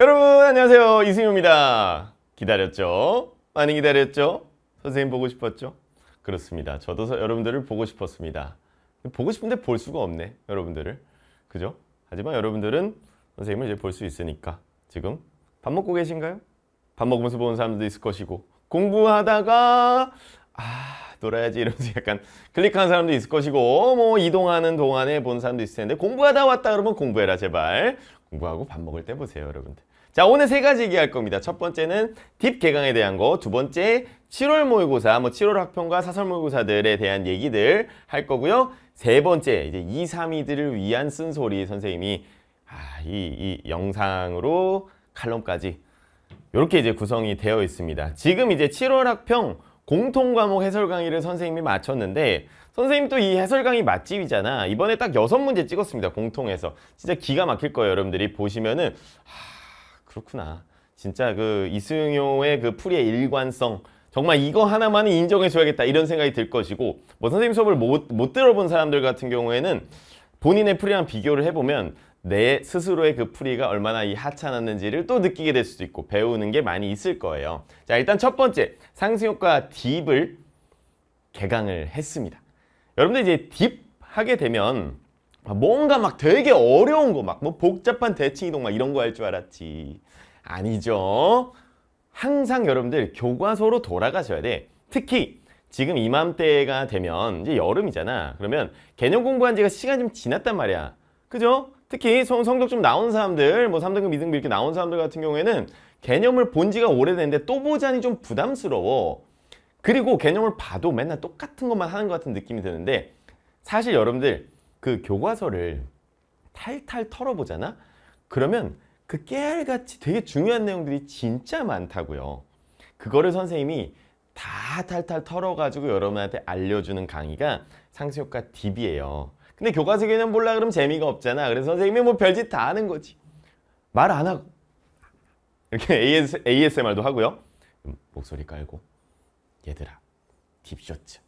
여러분 안녕하세요 이승효입니다 기다렸죠? 많이 기다렸죠? 선생님 보고 싶었죠? 그렇습니다 저도 여러분들을 보고 싶었습니다 보고 싶은데 볼 수가 없네 여러분들을 그죠? 하지만 여러분들은 선생님을 이제 볼 수 있으니까 지금 밥 먹고 계신가요? 밥 먹으면서 보는 사람도 있을 것이고 공부하다가 아 놀아야지 이러면서 약간 클릭하는 사람도 있을 것이고 뭐 이동하는 동안에 본 사람도 있을 텐데 공부하다 왔다 그러면 공부해라 제발 공부하고 밥 먹을 때 보세요 여러분들 자 오늘 세 가지 얘기할 겁니다 첫 번째는 딥 개강에 대한 거두 번째 7월 모의고사 뭐 7월 학평과 사설 모의고사들에 대한 얘기들 할 거고요 세 번째 이제 2, 3이들을 위한 쓴소리 선생님이 아이 이 영상으로 칼럼까지 이렇게 이제 구성이 되어 있습니다 지금 이제 7월 학평 공통 과목 해설 강의를 선생님이 마쳤는데 선생님 또 이 해설 강의 맛집이잖아 이번에 딱 여섯 문제 찍었습니다 공통에서 진짜 기가 막힐 거예요 여러분들이 보시면은 하, 그렇구나 진짜 그이승용의그풀의 그 일관성 정말 이거 하나만은 인정해줘야겠다 이런 생각이 들 것이고 뭐 선생님 수업을 못, 못 들어본 사람들 같은 경우에는 본인의 풀이랑 비교를 해보면 내 스스로의 그 풀이가 얼마나 이 하찮았는지를 또 느끼게 될 수도 있고 배우는 게 많이 있을 거예요. 자 일단 첫 번째 상승효과 딥을 개강을 했습니다. 여러분들 이제 딥 하게 되면 뭔가 막 되게 어려운 거 막 뭐 복잡한 대칭 이동 막 이런 거 할 줄 알았지. 아니죠. 항상 여러분들 교과서로 돌아가셔야 돼. 특히 지금 이맘때가 되면 이제 여름이잖아. 그러면 개념 공부한 지가 시간 이좀 지났단 말이야. 그죠? 특히 성적 좀 나온 사람들, 뭐 3등급, 2등급 이렇게 나온 사람들 같은 경우에는 개념을 본 지가 오래됐는데 또 보자니 좀 부담스러워. 그리고 개념을 봐도 맨날 똑같은 것만 하는 것 같은 느낌이 드는데 사실 여러분들 그 교과서를 탈탈 털어보잖아? 그러면 그 깨알같이 되게 중요한 내용들이 진짜 많다고요. 그거를 선생님이 다 탈탈 털어가지고 여러분한테 알려주는 강의가 상세효과 딥이에요. 근데 교과서 개념 볼라 그러면 재미가 없잖아. 그래서 선생님이 뭐 별짓 다 하는 거지. 말 안 하고. 이렇게 AS, ASMR도 하고요. 음, 목소리 깔고. 얘들아, 딥쇼츠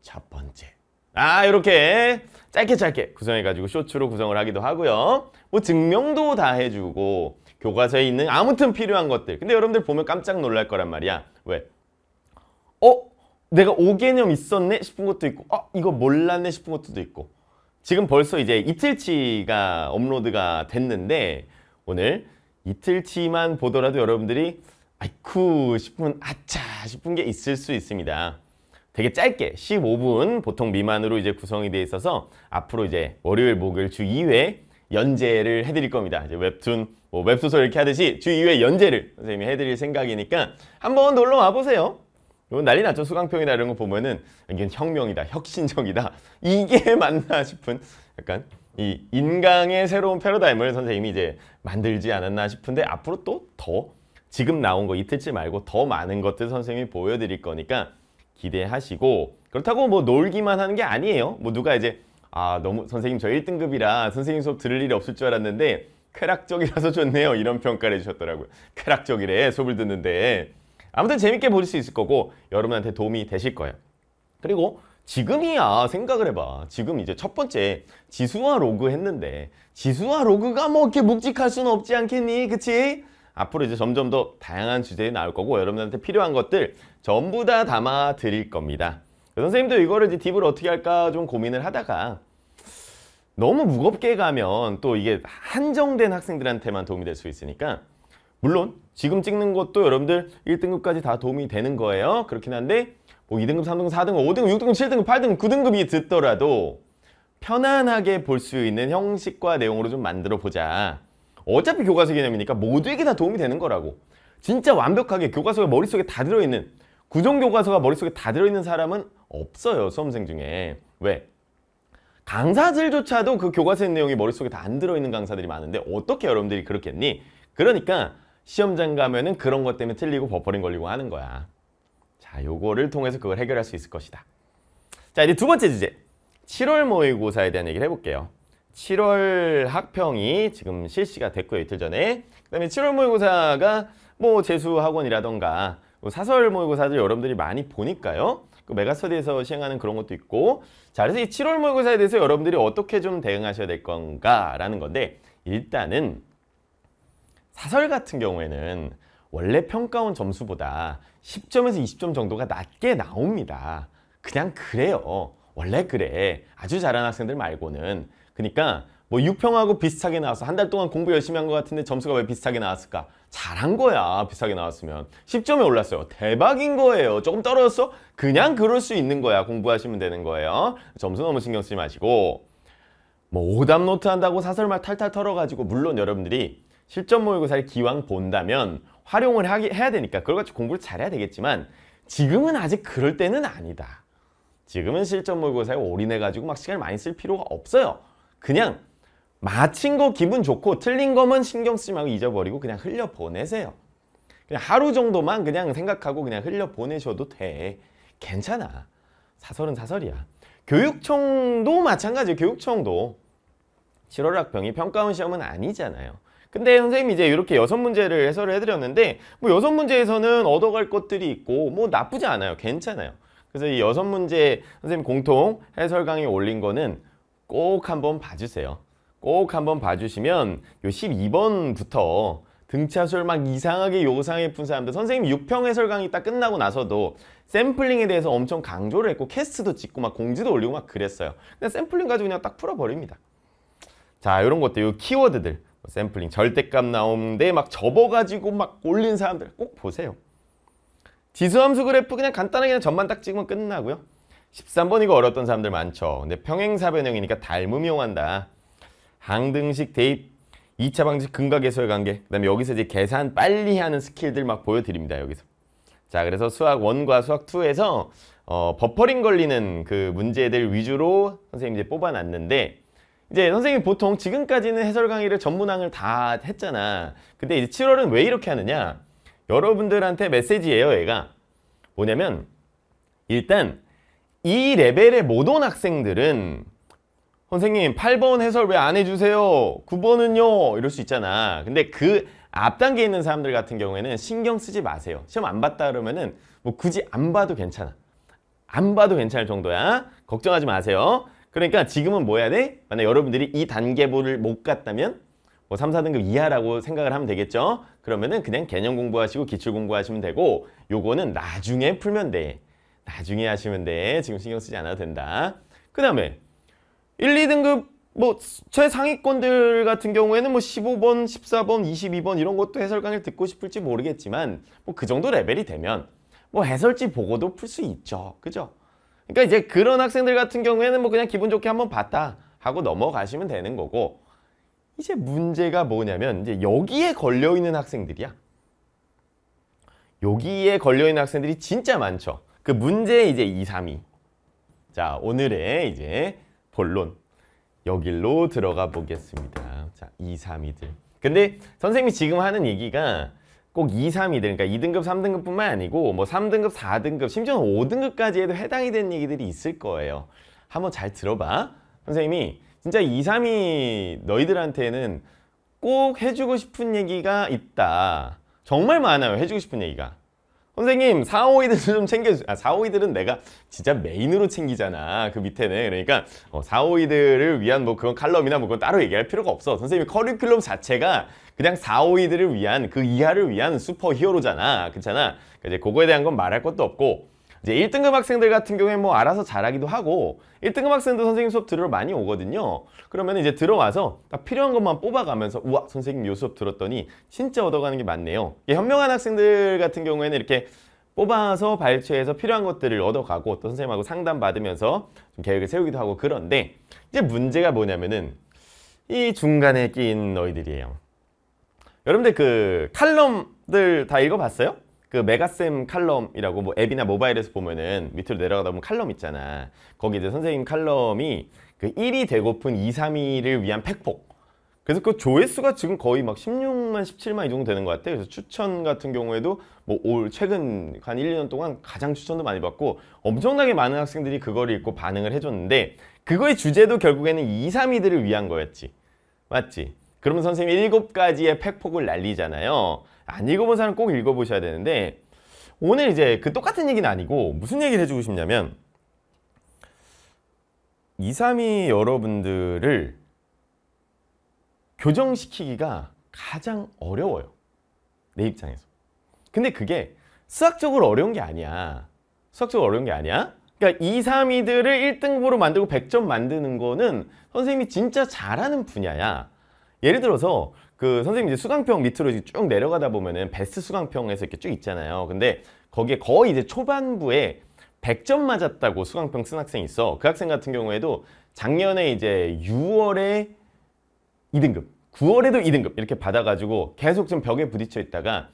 첫 번째. 아 이렇게 짧게 짧게 구성해가지고 쇼츠로 구성을 하기도 하고요. 뭐 증명도 다 해주고 교과서에 있는 아무튼 필요한 것들. 근데 여러분들 보면 깜짝 놀랄 거란 말이야. 왜? 어? 내가 5개념 있었네 싶은 것도 있고 아 이거 몰랐네 싶은 것도 있고 지금 벌써 이제 이틀치가 업로드가 됐는데 오늘 이틀치만 보더라도 여러분들이 아이쿠 싶은 아차 싶은 게 있을 수 있습니다. 되게 짧게 15분 보통 미만으로 이제 구성이 되어 있어서 앞으로 이제 월요일, 목요일 주 2회 연재를 해드릴 겁니다. 이제 웹툰, 뭐 웹소설 이렇게 하듯이 주 2회 연재를 선생님이 해드릴 생각이니까 한번 놀러 와보세요. 이건 난리 났죠. 수강평이나 이런 거 보면은 이게 혁명이다, 혁신적이다. 이게 맞나 싶은 약간 이 인강의 새로운 패러다임을 선생님이 이제 만들지 않았나 싶은데 앞으로 또 더 지금 나온 거 이틀치 말고 더 많은 것들 선생님이 보여드릴 거니까 기대하시고 그렇다고 뭐 놀기만 하는 게 아니에요. 뭐 누가 이제 아 너무 선생님 저 1등급이라 선생님 수업 들을 일이 없을 줄 알았는데 쾌락적이라서 좋네요 이런 평가를 해주셨더라고요. 쾌락적이래 수업을 듣는데 아무튼 재밌게 보실 수 있을 거고 여러분한테 도움이 되실 거예요. 그리고 지금이야 생각을 해봐 지금 이제 첫 번째 지수와 로그 했는데 지수와 로그가 뭐 이렇게 묵직할 수는 없지 않겠니 그치? 앞으로 이제 점점 더 다양한 주제에 나올 거고 여러분한테 필요한 것들 전부 다 담아 드릴 겁니다 선생님도 이거를 이제 딥을 어떻게 할까 좀 고민을 하다가 너무 무겁게 가면 또 이게 한정된 학생들한테만 도움이 될 수 있으니까 물론 지금 찍는 것도 여러분들 1등급까지 다 도움이 되는 거예요. 그렇긴 한데 뭐 2등급, 3등급, 4등급, 5등급, 6등급, 7등급, 8등급, 9등급이 듣더라도 편안하게 볼 수 있는 형식과 내용으로 좀 만들어 보자. 어차피 교과서 개념이니까 모두에게 다 도움이 되는 거라고. 진짜 완벽하게 교과서가 머릿속에 다 들어있는 구종교과서가 머릿속에 다 들어있는 사람은 없어요. 수험생 중에. 왜? 강사들조차도 그 교과서의 내용이 머릿속에 다 안 들어있는 강사들이 많은데 어떻게 여러분들이 그렇겠니? 그러니까 시험장 가면은 그런 것 때문에 틀리고 버퍼링 걸리고 하는 거야. 자, 요거를 통해서 그걸 해결할 수 있을 것이다. 자, 이제 두 번째 주제. 7월 모의고사에 대한 얘기를 해볼게요. 7월 학평이 지금 실시가 됐고요, 이틀 전에. 그 다음에 7월 모의고사가 뭐 재수학원이라던가 뭐 사설 모의고사들 여러분들이 많이 보니까요. 그 메가스터디에서 시행하는 그런 것도 있고 자 그래서 이 7월 모의고사에 대해서 여러분들이 어떻게 좀 대응하셔야 될 건가라는 건데 일단은 사설 같은 경우에는 원래 평가원 점수보다 10점에서 20점 정도가 낮게 나옵니다. 그냥 그래요. 원래 그래. 아주 잘하는 학생들 말고는. 그러니까 뭐 6평하고 비슷하게 나와서 한 달 동안 공부 열심히 한 것 같은데 점수가 왜 비슷하게 나왔을까? 잘한 거야. 비슷하게 나왔으면. 10점에 올랐어요. 대박인 거예요. 조금 떨어졌어? 그냥 그럴 수 있는 거야. 공부하시면 되는 거예요. 점수 너무 신경 쓰지 마시고 뭐 오답 노트 한다고 사설말 탈탈 털어가지고 물론 여러분들이 실전 모의고사를 기왕 본다면 활용을 하기, 해야 되니까 그걸 같이 공부를 잘해야 되겠지만 지금은 아직 그럴 때는 아니다. 지금은 실전 모의고사에 올인해가지고 막 시간을 많이 쓸 필요가 없어요. 그냥 마친 거 기분 좋고 틀린 거만 신경 쓰지 말고 잊어버리고 그냥 흘려보내세요. 그냥 하루 정도만 그냥 생각하고 그냥 흘려보내셔도 돼. 괜찮아. 사설은 사설이야. 교육청도 마찬가지예요. 교육청도 7월 학평이 평가원 시험은 아니잖아요. 근데 선생님이 이제 이렇게 여섯 문제를 해설을 해드렸는데 뭐 여섯 문제에서는 얻어갈 것들이 있고 뭐 나쁘지 않아요. 괜찮아요. 그래서 이 여섯 문제 선생님 공통 해설 강의 올린 거는 꼭 한번 봐주세요. 꼭 한번 봐주시면 요 12번부터 등차수열 막 이상하게 요상해 푼 사람들 선생님 6평 해설 강의 딱 끝나고 나서도 샘플링에 대해서 엄청 강조를 했고 캐스트도 찍고 막 공지도 올리고 막 그랬어요. 근데 샘플링 가지고 그냥 딱 풀어버립니다. 자 이런 것들 요 키워드들 뭐 샘플링 절대값 나오는데 막 접어가지고 막 올린 사람들 꼭 보세요. 지수함수 그래프 그냥 간단하게 그냥 점만 딱 찍으면 끝나고요. 13번 이거 어려웠던 사람들 많죠. 근데 평행사변형이니까 닮음 이용한다. 항등식 대입, 2차 방식 근각개설 관계, 그 다음에 여기서 이제 계산 빨리 하는 스킬들 막 보여드립니다. 여기서. 자 그래서 수학 1과 수학 2에서 어, 버퍼링 걸리는 그 문제들 위주로 선생님 이제 뽑아놨는데 이제 선생님 보통 지금까지는 해설 강의를 전문항을 다 했잖아 근데 이제 7월은 왜 이렇게 하느냐 여러분들한테 메시지예요 얘가 뭐냐면 일단 이레벨의 모든 학생들은 선생님 8번 해설 왜 안 해주세요 9번은요 이럴 수 있잖아 근데 그 앞단계에 있는 사람들 같은 경우에는 신경 쓰지 마세요 시험 안 봤다 그러면은 뭐 굳이 안 봐도 괜찮아 안 봐도 괜찮을 정도야 걱정하지 마세요 그러니까 지금은 뭐 해야 돼? 만약 여러분들이 이 단계부를 못 갔다면 뭐 3, 4등급 이하라고 생각을 하면 되겠죠? 그러면은 그냥 개념 공부하시고 기출 공부하시면 되고 요거는 나중에 풀면 돼. 나중에 하시면 돼. 지금 신경 쓰지 않아도 된다. 그 다음에 1, 2등급 뭐 최상위권들 같은 경우에는 뭐 15번, 14번, 22번 이런 것도 해설 강의를 듣고 싶을지 모르겠지만 뭐 그 정도 레벨이 되면 뭐 해설지 보고도 풀 수 있죠. 그죠? 그러니까 이제 그런 학생들 같은 경우에는 뭐 그냥 기분 좋게 한번 봤다 하고 넘어가시면 되는 거고 이제 문제가 뭐냐면 이제 여기에 걸려있는 학생들이야. 여기에 걸려있는 학생들이 진짜 많죠. 그 문제 이제 2, 3, 2. 자, 오늘의 이제 본론. 여길로 들어가 보겠습니다. 자, 2, 3, 2들. 근데 선생님이 지금 하는 얘기가 꼭 2, 3이되니까 그러니까 2등급, 3등급뿐만 아니고 뭐 3등급, 4등급, 심지어는 5등급까지에도 해당이 되는 얘기들이 있을 거예요. 한번 잘 들어봐. 선생님이 진짜 2, 3이 너희들한테는 꼭 해주고 싶은 얘기가 있다. 정말 많아요. 해주고 싶은 얘기가. 선생님 452들은 좀 챙겨주... 아 452들은 내가 진짜 메인으로 챙기잖아 그 밑에는 그러니까 어, 452들을 위한 뭐 그런 칼럼이나 뭐 그건 따로 얘기할 필요가 없어 선생님 커리큘럼 자체가 그냥 452들을 위한 그 이하를 위한 슈퍼 히어로잖아 그렇잖아 그러니까 이제 그거에 대한 건 말할 것도 없고 이제 1등급 학생들 같은 경우에 뭐 알아서 잘하기도 하고 1등급 학생도 선생님 수업 들으러 많이 오거든요. 그러면 이제 들어와서 딱 필요한 것만 뽑아가면서 우와 선생님 요 수업 들었더니 진짜 얻어가는 게 많네요. 현명한 학생들 같은 경우에는 이렇게 뽑아서 발췌해서 필요한 것들을 얻어가고 또 선생님하고 상담받으면서 좀 계획을 세우기도 하고 그런데 이제 문제가 뭐냐면은 이 중간에 낀 너희들이에요. 여러분들 그 칼럼들 다 읽어봤어요? 그 메가쌤 칼럼이라고 뭐 앱이나 모바일에서 보면은 밑으로 내려가다 보면 칼럼 있잖아. 거기 이제 선생님 칼럼이 그1위 되고픈 2, 3, 위를 위한 팩폭. 그래서 그 조회수가 지금 거의 막 16만, 17만 이 정도 되는 것 같아요. 그래서 추천 같은 경우에도 뭐 올 최근 한 1, 2년 동안 가장 추천도 많이 받고 엄청나게 많은 학생들이 그걸 읽고 반응을 해줬는데 그거의 주제도 결국에는 2, 3, 위들을 위한 거였지. 맞지? 그러면 선생님이 7가지의 팩폭을 날리잖아요. 안 읽어본 사람 꼭 읽어보셔야 되는데 오늘 이제 그 똑같은 얘기는 아니고 무슨 얘기를 해주고 싶냐면 2 3위 여러분들을 교정시키기가 가장 어려워요 내 입장에서 근데 그게 수학적으로 어려운 게 아니야 수학적으로 어려운 게 아니야 그러니까 2, 3위들을 1등급으로 만들고 100점 만드는 거는 선생님이 진짜 잘하는 분야야 예를 들어서 그 선생님 이제 수강평 밑으로 이제 쭉 내려가다 보면은 베스트 수강평에서 이렇게 쭉 있잖아요. 근데 거기에 거의 이제 초반부에 100점 맞았다고 수강평 쓴 학생이 있어. 그 학생 같은 경우에도 작년에 이제 6월에 2등급, 9월에도 2등급 이렇게 받아가지고 계속 좀 벽에 부딪혀 있다가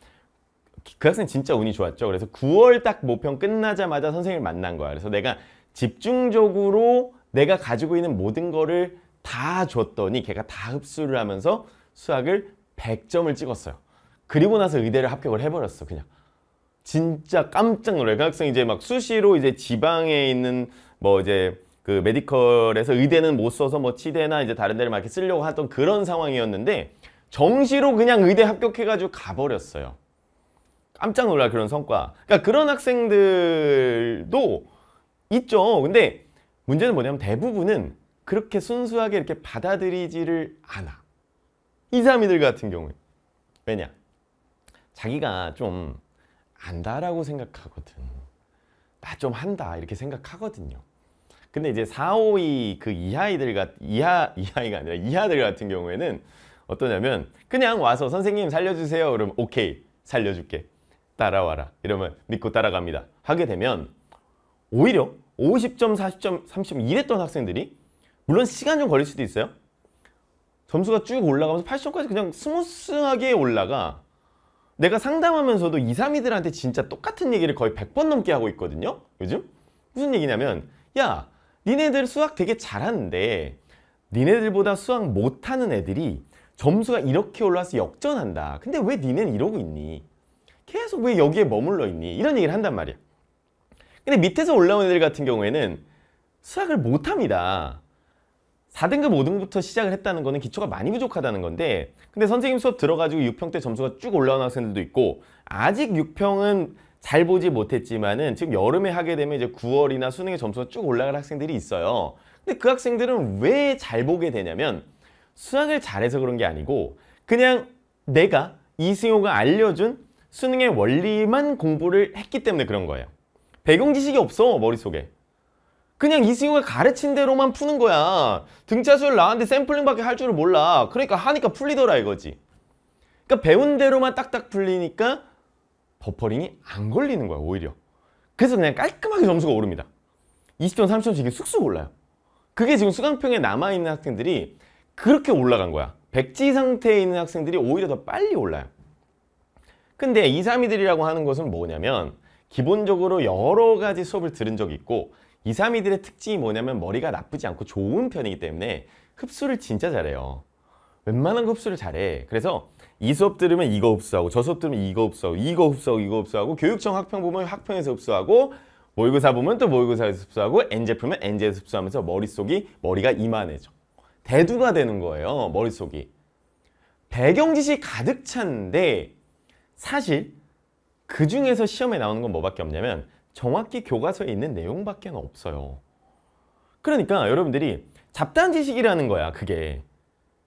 그, 그 학생 진짜 운이 좋았죠. 그래서 9월 딱 모평 끝나자마자 선생님을 만난 거야. 그래서 내가 집중적으로 내가 가지고 있는 모든 거를 다 줬더니 걔가 다 흡수를 하면서 수학을 100점을 찍었어요. 그리고 나서 의대를 합격을 해버렸어 그냥. 진짜 깜짝 놀라요. 그 학생 이제 막 수시로 이제 지방에 있는 뭐 이제 그 메디컬에서 의대는 못 써서 뭐 치대나 이제 다른 데를 막 이렇게 쓰려고 했던 그런 상황이었는데 정시로 그냥 의대 합격해가지고 가버렸어요. 깜짝 놀라 그런 성과. 그러니까 그런 학생들도 있죠. 근데 문제는 뭐냐면 대부분은 그렇게 순수하게 이렇게 받아들이지를 않아. 이삼이들 같은 경우에 왜냐? 자기가 좀 안다라고 생각하거든. 나 좀 한다 이렇게 생각하거든요. 근데 이제 4, 5, 2그 이하이들 같 이하 아, 이하이가 아니라 이하들 같은 경우에는 어떠냐면 그냥 와서 선생님 살려주세요 그러면 오케이 살려줄게 따라와라 이러면 믿고 따라갑니다 하게 되면 오히려 50점, 40점, 30점 이랬던 학생들이 물론 시간 좀 걸릴 수도 있어요 점수가 쭉 올라가면서 80점까지 그냥 스무스하게 올라가 내가 상담하면서도 2, 3이들한테 진짜 똑같은 얘기를 거의 100번 넘게 하고 있거든요 요즘 무슨 얘기냐면 야 니네들 수학 되게 잘하는데 니네들보다 수학 못하는 애들이 점수가 이렇게 올라와서 역전한다 근데 왜 니네는 이러고 있니 계속 왜 여기에 머물러 있니 이런 얘기를 한단 말이야 근데 밑에서 올라온 애들 같은 경우에는 수학을 못합니다 4등급 5등부터 시작을 했다는 거는 기초가 많이 부족하다는 건데 근데 선생님 수업 들어가지고 6평 때 점수가 쭉올라오는 학생들도 있고 아직 6평은 잘 보지 못했지만은 지금 여름에 하게 되면 이제 9월이나 수능의 점수가 쭉 올라갈 학생들이 있어요. 근데 그 학생들은 왜 잘 보게 되냐면 수학을 잘해서 그런 게 아니고 그냥 내가 이승호가 알려준 수능의 원리만 공부를 했기 때문에 그런 거예요. 배경 지식이 없어 머릿속에. 그냥 이승우가 가르친 대로만 푸는 거야. 등차수를 나한테 샘플링밖에 할 줄을 몰라. 그러니까 하니까 풀리더라 이거지. 그러니까 배운 대로만 딱딱 풀리니까 버퍼링이 안 걸리는 거야 오히려. 그래서 그냥 깔끔하게 점수가 오릅니다. 20점, 30점씩 게 쑥쑥 올라요. 그게 지금 수강평에 남아있는 학생들이 그렇게 올라간 거야. 백지 상태에 있는 학생들이 오히려 더 빨리 올라요. 근데 2, 3이들이라고 하는 것은 뭐냐면 기본적으로 여러 가지 수업을 들은 적이 있고 2, 3위들의 특징이 뭐냐면 머리가 나쁘지 않고 좋은 편이기 때문에 흡수를 진짜 잘해요. 웬만한 흡수를 잘해. 그래서 이 수업 들으면 이거 흡수하고 저 수업 들으면 이거 흡수하고 이거 흡수하고 이거 흡수하고 교육청 학평 보면 학평에서 흡수하고 모의고사 보면 또 모의고사에서 흡수하고 엔제 풀면 엔제에서 흡수하면서 머릿속이 머리가 이만해져. 대두가 되는 거예요. 머릿속이. 배경 지식 가득 찬데 사실 그 중에서 시험에 나오는 건 뭐밖에 없냐면 정확히 교과서에 있는 내용밖에 없어요. 그러니까 여러분들이 잡단 지식이라는 거야 그게.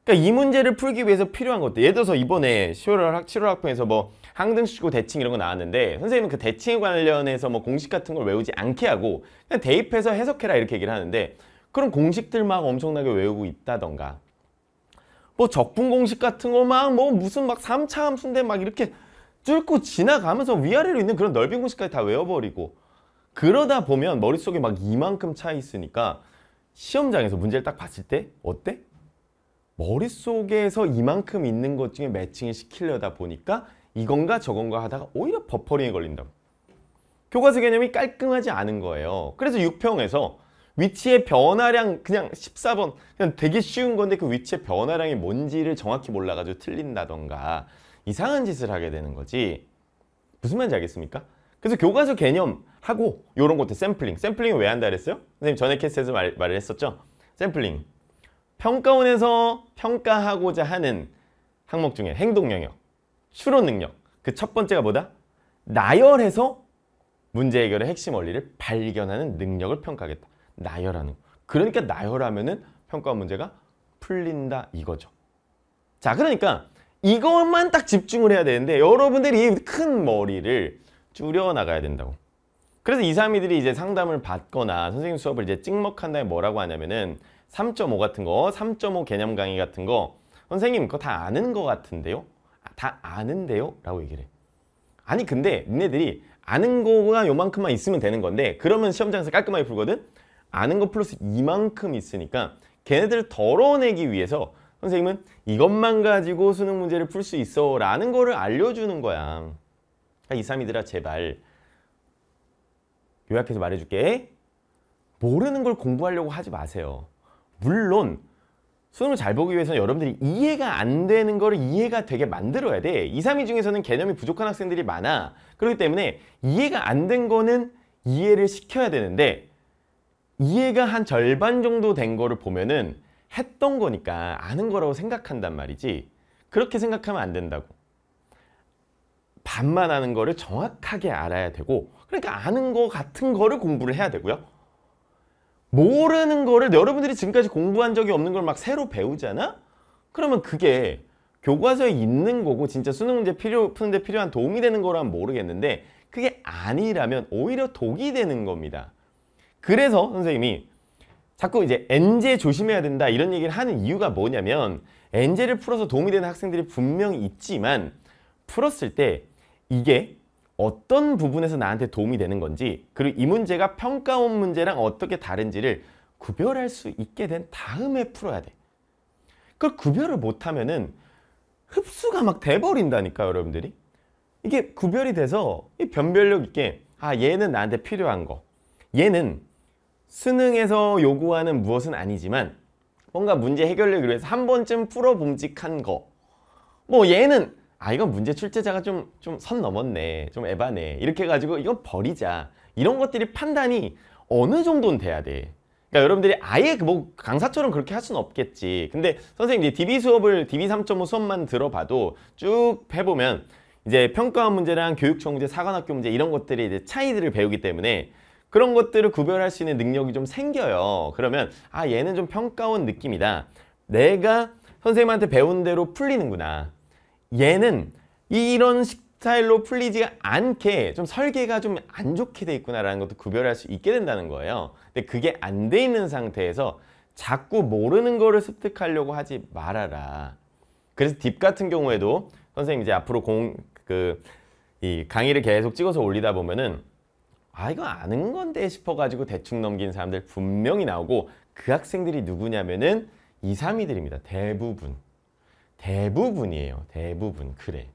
그러니까 이 문제를 풀기 위해서 필요한 것들 예를 들어서 이번에 10월 학, 7월 학평에서 뭐 항등수고 대칭 이런 거 나왔는데 선생님은 그 대칭에 관련해서 뭐 공식 같은 걸 외우지 않게 하고 그냥 대입해서 해석해라 이렇게 얘기를 하는데 그런 공식들 막 엄청나게 외우고 있다던가 뭐 적분 공식 같은 거 막 뭐 무슨 막 3차 함수인데 막 이렇게 뚫고 지나가면서 위아래로 있는 그런 넓은 공식까지 다 외워버리고 그러다 보면 머릿속에 막 이만큼 차 있으니까 시험장에서 문제를 딱 봤을 때 어때? 머릿속에서 이만큼 있는 것 중에 매칭을 시키려다 보니까 이건가 저건가 하다가 오히려 버퍼링에 걸린다 교과서 개념이 깔끔하지 않은 거예요 그래서 6평에서 위치의 변화량 그냥 14번 그냥 되게 쉬운 건데 그 위치의 변화량이 뭔지를 정확히 몰라가지고 틀린다던가 이상한 짓을 하게 되는 거지 무슨 말인지 알겠습니까? 그래서 교과서 개념하고 요런 것들 샘플링 샘플링 왜 한다 그랬어요? 선생님 전에 캐스에서 트 말, 말을 했었죠? 샘플링 평가원에서 평가하고자 하는 항목 중에 행동 영역 추론 능력 그 첫 번째가 뭐다? 나열해서 문제 해결의 핵심 원리를 발견하는 능력을 평가하겠다 나열하는 그러니까 나열하면은 평가 문제가 풀린다 이거죠 자 그러니까 이것만 딱 집중을 해야 되는데 여러분들이 큰 머리를 줄여나가야 된다고 그래서 이삼이들이 이제 상담을 받거나 선생님 수업을 이제 찍먹한 다음에 뭐라고 하냐면은 3.5 같은 거, 3.5 개념 강의 같은 거 선생님 그거 다 아는 거 같은데요? 아, 다 아는데요? 라고 얘기를 해 아니 근데 니네들이 아는 거가 요만큼만 있으면 되는 건데 그러면 시험장에서 깔끔하게 풀거든? 아는 거 플러스 이만큼 있으니까 걔네들을 덜어내기 위해서 선생님은 이것만 가지고 수능 문제를 풀 수 있어 라는 거를 알려주는 거야 그러 아, 2, 3이들아 제발 요약해서 말해줄게 모르는 걸 공부하려고 하지 마세요 물론 수능을 잘 보기 위해서는 여러분들이 이해가 안 되는 거를 이해가 되게 만들어야 돼. 2, 3위 중에서는 개념이 부족한 학생들이 많아. 그렇기 때문에 이해가 안 된 거는 이해를 시켜야 되는데 이해가 한 절반 정도 된 거를 보면은 했던 거니까 아는 거라고 생각한단 말이지 그렇게 생각하면 안 된다고 반만 아는 거를 정확하게 알아야 되고 그러니까 아는 거 같은 거를 공부를 해야 되고요 모르는 거를 여러분들이 지금까지 공부한 적이 없는 걸 막 새로 배우잖아? 그러면 그게 교과서에 있는 거고 진짜 수능 문제 필요, 푸는데 필요한 도움이 되는 거라면 모르겠는데 그게 아니라면 오히려 독이 되는 겁니다. 그래서 선생님이 자꾸 이제 n 제 조심해야 된다 이런 얘기를 하는 이유가 뭐냐면 n 제를 풀어서 도움이 되는 학생들이 분명히 있지만 풀었을 때 이게 어떤 부분에서 나한테 도움이 되는 건지 그리고 이 문제가 평가원 문제랑 어떻게 다른지를 구별할 수 있게 된 다음에 풀어야 돼. 그걸 구별을 못하면은 흡수가 막 돼버린다니까 여러분들이. 이게 구별이 돼서 변별력 있게 아 얘는 나한테 필요한 거 얘는 수능에서 요구하는 무엇은 아니지만 뭔가 문제 해결력을 위해서 한 번쯤 풀어봄직한 거. 뭐 얘는 아 이건 문제 출제자가 좀 좀 선 넘었네. 좀 에바네. 이렇게 해가지고 이건 버리자. 이런 것들이 판단이 어느 정도는 돼야 돼. 그러니까 여러분들이 아예 그 뭐 강사처럼 그렇게 할 수는 없겠지. 근데 선생님 이제 DB 수업을 DB 3.5 수업만 들어봐도 쭉 해보면 이제 평가원 문제랑 교육청 문제, 사관학교 문제 이런 것들이 이제 차이들을 배우기 때문에 그런 것들을 구별할 수 있는 능력이 좀 생겨요. 그러면 아 얘는 좀 평가원 느낌이다. 내가 선생님한테 배운 대로 풀리는구나. 얘는 이런 스타일로 풀리지 않게 좀 설계가 좀 안 좋게 돼 있구나라는 것도 구별할 수 있게 된다는 거예요. 근데 그게 안 돼 있는 상태에서 자꾸 모르는 거를 습득하려고 하지 말아라. 그래서 딥 같은 경우에도 선생님 이제 앞으로 공 그 이 강의를 계속 찍어서 올리다 보면은 아 이거 아는 건데 싶어가지고 대충 넘긴 사람들 분명히 나오고 그 학생들이 누구냐면은 2, 3이들입니다. 대부분. 대부분이에요. 대부분. 그래.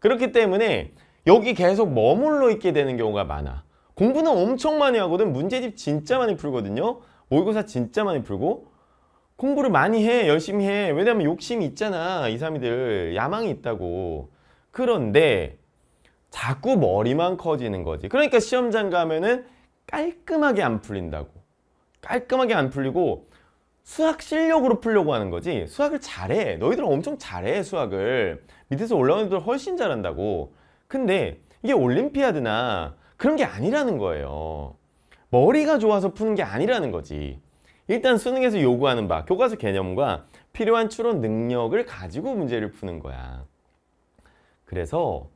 그렇기 때문에 여기 계속 머물러 있게 되는 경우가 많아. 공부는 엄청 많이 하거든. 문제집 진짜 많이 풀거든요. 모의고사 진짜 많이 풀고 공부를 많이 해. 열심히 해. 왜냐면 욕심이 있잖아. 2, 3이들 야망이 있다고. 그런데 자꾸 머리만 커지는 거지 그러니까 시험장 가면은 깔끔하게 안 풀린다고 깔끔하게 안 풀리고 수학 실력으로 풀려고 하는 거지 수학을 잘해 너희들 엄청 잘해 수학을 밑에서 올라오는 애들 훨씬 잘한다고 근데 이게 올림피아드나 그런 게 아니라는 거예요 머리가 좋아서 푸는 게 아니라는 거지 일단 수능에서 요구하는 바 교과서 개념과 필요한 추론 능력을 가지고 문제를 푸는 거야 그래서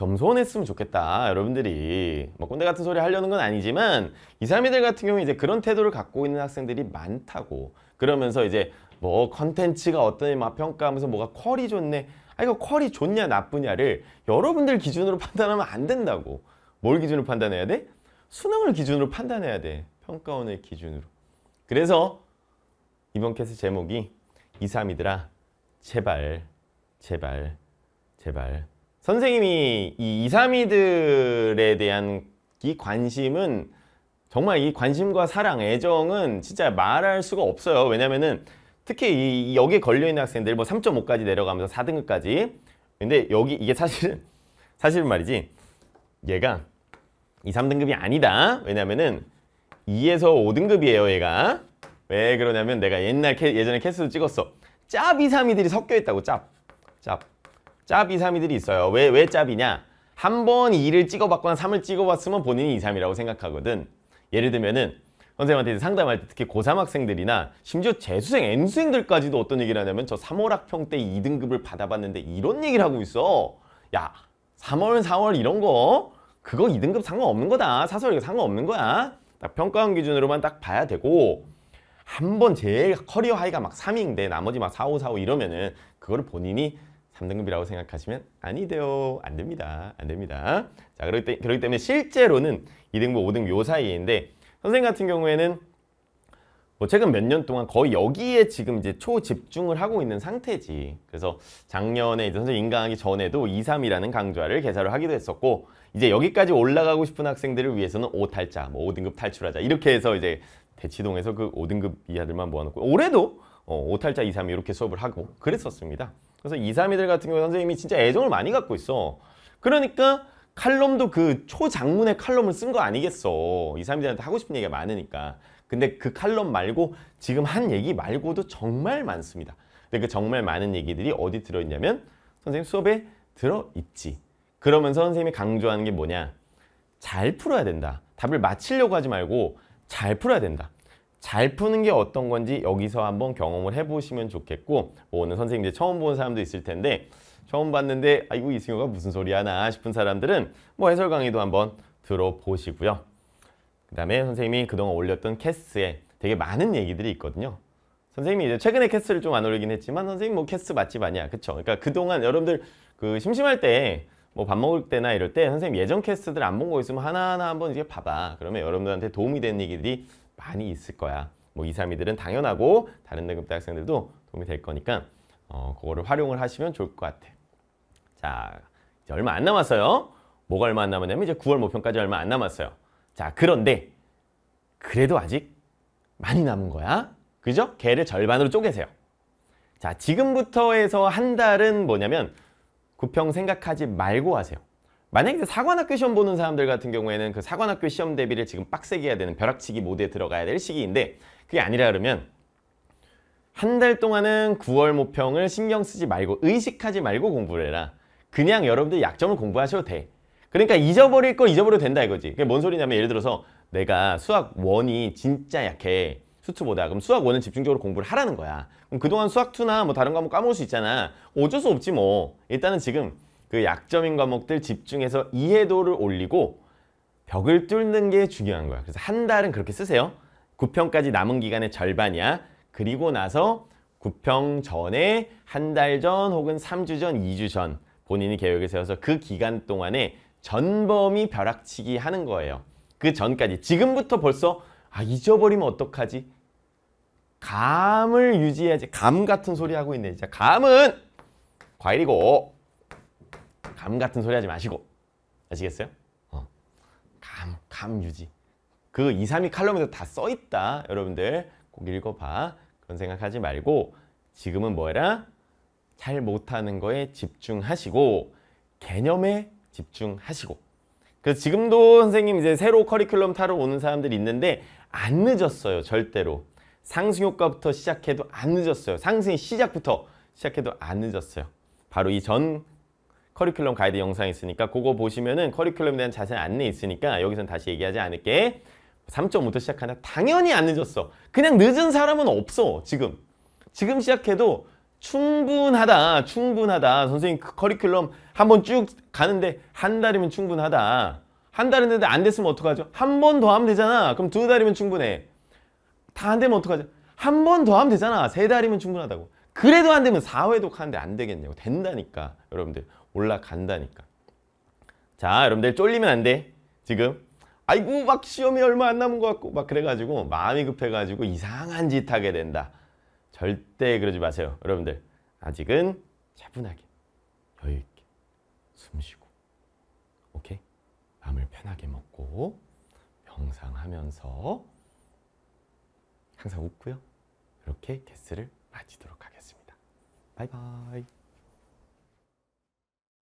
겸손했으면 좋겠다 여러분들이 뭐 꼰대 같은 소리 하려는 건 아니지만 이삼이들 같은 경우에 이제 그런 태도를 갖고 있는 학생들이 많다고 그러면서 이제 뭐 컨텐츠가 어떤니막 평가하면서 뭐가 퀄이 좋네 아 이거 퀄이 좋냐 나쁘냐를 여러분들 기준으로 판단하면 안 된다고 뭘 기준으로 판단해야 돼? 수능을 기준으로 판단해야 돼평가원의 기준으로 그래서 이번 캐스 제목이 이삼이들아 제발 제발 제발 선생님이 이 2, 3이들에 대한 이 관심은 정말 이 관심과 사랑, 애정은 진짜 말할 수가 없어요. 왜냐면은 특히 이 여기에 걸려있는 학생들 뭐 3.5까지 내려가면서 4등급까지 근데 여기 이게 사실은 사실 말이지 얘가 2, 3등급이 아니다. 왜냐면은 2에서 5등급이에요 얘가 왜 그러냐면 내가 옛날 예전에 캐스도 찍었어 짭 2, 3이들이 섞여 있다고 짭짭 짭 2, 삼이들이 있어요. 왜, 왜 짭이냐? 한 번 2를 찍어봤거나 3을 찍어봤으면 본인이 2, 3이라고 생각하거든. 예를 들면은 선생님한테 상담할 때 특히 고3 학생들이나 심지어 재수생, N수생들까지도 어떤 얘기를 하냐면 저 3월 학평 때 2등급을 받아봤는데 이런 얘기를 하고 있어. 야, 3월, 4월 이런 거 그거 2등급 상관없는 거다. 사설 이거 상관없는 거야. 딱 평가원 기준으로만 딱 봐야 되고 한 번 제일 커리어 하이가 막 3인데 나머지 막 4, 5, 4, 5 이러면은 그거를 본인이 3등급이라고 생각하시면 아니돼요. 안 됩니다. 안 됩니다. 자, 그렇기, 때, 그렇기 때문에 실제로는 2등급, 5등급 요 사이인데 선생님 같은 경우에는 뭐 최근 몇 년 동안 거의 여기에 지금 이제 초집중을 하고 있는 상태지. 그래서 작년에 이제 선생님 인강하기 전에도 2, 3이라는 강좌를 개설을 하기도 했었고 이제 여기까지 올라가고 싶은 학생들을 위해서는 5탈자, 뭐 5등급 탈출하자 이렇게 해서 이제 대치동에서 그 5등급 이하들만 모아놓고 올해도 어, 5탈자 2, 3 이렇게 수업을 하고 그랬었습니다. 그래서 2, 3이들 같은 경우 선생님이 진짜 애정을 많이 갖고 있어. 그러니까 칼럼도 그 초장문의 칼럼을 쓴 거 아니겠어. 2, 3이들한테 하고 싶은 얘기가 많으니까. 근데 그 칼럼 말고 지금 한 얘기 말고도 정말 많습니다. 근데 그 정말 많은 얘기들이 어디 들어있냐면 선생님 수업에 들어있지. 그러면서 선생님이 강조하는 게 뭐냐. 잘 풀어야 된다. 답을 맞히려고 하지 말고 잘 풀어야 된다. 잘 푸는 게 어떤 건지 여기서 한번 경험을 해보시면 좋겠고 뭐 오늘 선생님 이제 처음 본 사람도 있을 텐데 처음 봤는데 아이고 이승효가 무슨 소리 하나 싶은 사람들은 뭐 해설 강의도 한번 들어보시고요. 그 다음에 선생님이 그동안 올렸던 캐스에 되게 많은 얘기들이 있거든요. 선생님이 이제 최근에 캐스를 좀 안 올리긴 했지만 선생님 뭐 캐스 맛집 아니야. 그쵸? 그러니까 그동안 여러분들 그 심심할 때 뭐 밥 먹을 때나 이럴 때 선생님 예전 캐스들 안 본 거 있으면 하나하나 한번 이제 봐봐. 그러면 여러분들한테 도움이 되는 얘기들이 많이 있을 거야. 뭐 2, 3위들은 당연하고 다른 등급대 학생들도 도움이 될 거니까 어, 그거를 활용을 하시면 좋을 것 같아. 자, 이제 얼마 안 남았어요. 뭐가 얼마 안 남았냐면 이제 9월 모평까지 얼마 안 남았어요. 자, 그런데 그래도 아직 많이 남은 거야. 그죠? 개를 절반으로 쪼개세요. 자, 지금부터 해서 한 달은 뭐냐면 구평 생각하지 말고 하세요. 만약에 사관학교 시험 보는 사람들 같은 경우에는 그 사관학교 시험 대비를 지금 빡세게 해야 되는 벼락치기 모드에 들어가야 될 시기인데 그게 아니라 그러면 한 달 동안은 9월 모평을 신경 쓰지 말고 의식하지 말고 공부를 해라. 그냥 여러분들 약점을 공부하셔도 돼. 그러니까 잊어버릴 거 잊어버려도 된다 이거지. 그게 뭔 소리냐면 예를 들어서 내가 수학 1이 진짜 약해. 수트보다 그럼 수학 1은 집중적으로 공부를 하라는 거야. 그럼 그동안 수학 2나뭐 다른 과목 까먹을 수 있잖아. 어쩔 수 없지 뭐. 일단은 지금 그 약점인 과목들 집중해서 이해도를 올리고 벽을 뚫는 게 중요한 거야. 그래서 한 달은 그렇게 쓰세요. 9평까지 남은 기간의 절반이야. 그리고 나서 9평 전에 한 달 전 혹은 3주 전, 2주 전 본인이 계획을 세워서 그 기간 동안에 전범이 벼락치기 하는 거예요. 그 전까지 지금부터 벌써 아 잊어버리면 어떡하지? 감을 유지해야지. 감 같은 소리 하고 있네. 진짜 감은 과일이고 감 같은 소리 하지 마시고 아시겠어요? 어. 감, 감 유지 그 2, 3위 칼럼에도 다 써있다 여러분들 꼭 읽어봐 그런 생각하지 말고 지금은 뭐해라? 잘 못하는 거에 집중하시고 개념에 집중하시고 그 지금도 선생님 이제 새로 커리큘럼 타러 오는 사람들이 있는데 안 늦었어요 절대로 상승효과부터 시작해도 안 늦었어요 상승 시작부터 시작해도 안 늦었어요 바로 이전 커리큘럼 가이드 영상 이 있으니까 그거 보시면은 커리큘럼에 대한 자세한 안내 있으니까 여기선 다시 얘기하지 않을게. 3.5부터 시작하나? 당연히 안 늦었어. 그냥 늦은 사람은 없어, 지금. 지금 시작해도 충분하다, 충분하다. 선생님 그 커리큘럼 한번 쭉 가는데 한 달이면 충분하다. 한달 했는데 안 됐으면 어떡하죠? 한 번 더 하면 되잖아. 그럼 두 달이면 충분해. 다 안 되면 어떡하죠? 한 번 더 하면 되잖아. 세 달이면 충분하다고. 그래도 안 되면 4회도 하는데 안되겠네요 된다니까, 여러분들. 올라간다니까. 자, 여러분들 쫄리면 안 돼. 지금 아이고 막 시험이 얼마 안 남은 것 같고 막 그래가지고 마음이 급해가지고 이상한 짓 하게 된다. 절대 그러지 마세요. 여러분들 아직은 차분하게 여유 있게 숨 쉬고 오케이? 마음을 편하게 먹고 명상하면서 항상 웃고요. 이렇게 개스를 마치도록 하겠습니다. 바이바이.